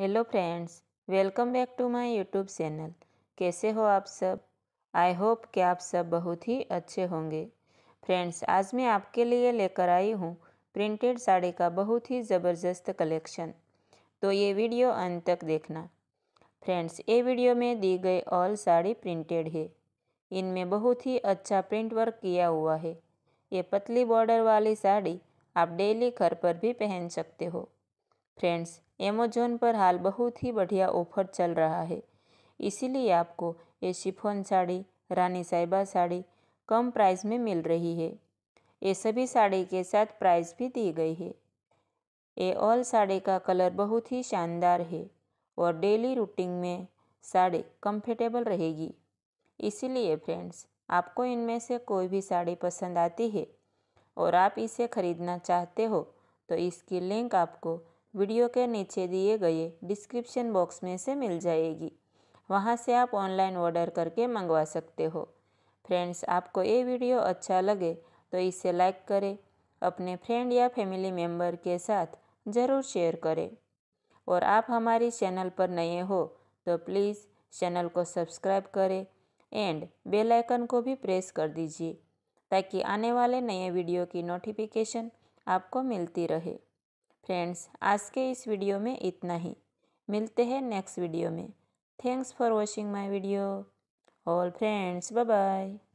hello friends welcome back to my YouTube channel कैसे हो आप सब आई होप कि आप सब बहुत ही अच्छे होंगे फ्रेंड्स आज मैं आपके लिए लेकर आई हूँ प्रिंटेड साड़ी का बहुत ही ज़बरदस्त कलेक्शन तो ये वीडियो अंत तक देखना फ्रेंड्स ये वीडियो में दी गई ऑल साड़ी प्रिंटेड है इनमें बहुत ही अच्छा प्रिंट वर्क किया हुआ है ये पतली बॉर्डर वाली साड़ी आप डेली घर पर भी पहन सकते हो फ्रेंड्स एमेजोन पर हाल बहुत ही बढ़िया ऑफर चल रहा है इसीलिए आपको ये शिफोन साड़ी रानी साहिबा साड़ी कम प्राइस में मिल रही है ये सभी साड़ी के साथ प्राइस भी दी गई है ये ऑल साड़ी का कलर बहुत ही शानदार है और डेली रूटीन में साड़ी कंफर्टेबल रहेगी इसीलिए फ्रेंड्स आपको इनमें से कोई भी साड़ी पसंद आती है और आप इसे ख़रीदना चाहते हो तो इसकी लिंक आपको वीडियो के नीचे दिए गए डिस्क्रिप्शन बॉक्स में से मिल जाएगी वहाँ से आप ऑनलाइन ऑर्डर करके मंगवा सकते हो फ्रेंड्स आपको ये वीडियो अच्छा लगे तो इसे लाइक करें अपने फ्रेंड या फैमिली मेम्बर के साथ ज़रूर शेयर करें और आप हमारी चैनल पर नए हो तो प्लीज़ चैनल को सब्सक्राइब करें एंड बेल आइकन को भी प्रेस कर दीजिए ताकि आने वाले नए वीडियो की नोटिफिकेशन आपको मिलती रहे फ्रेंड्स आज के इस वीडियो में इतना ही मिलते हैं नेक्स्ट वीडियो में thanks for watching my video all friends bye bye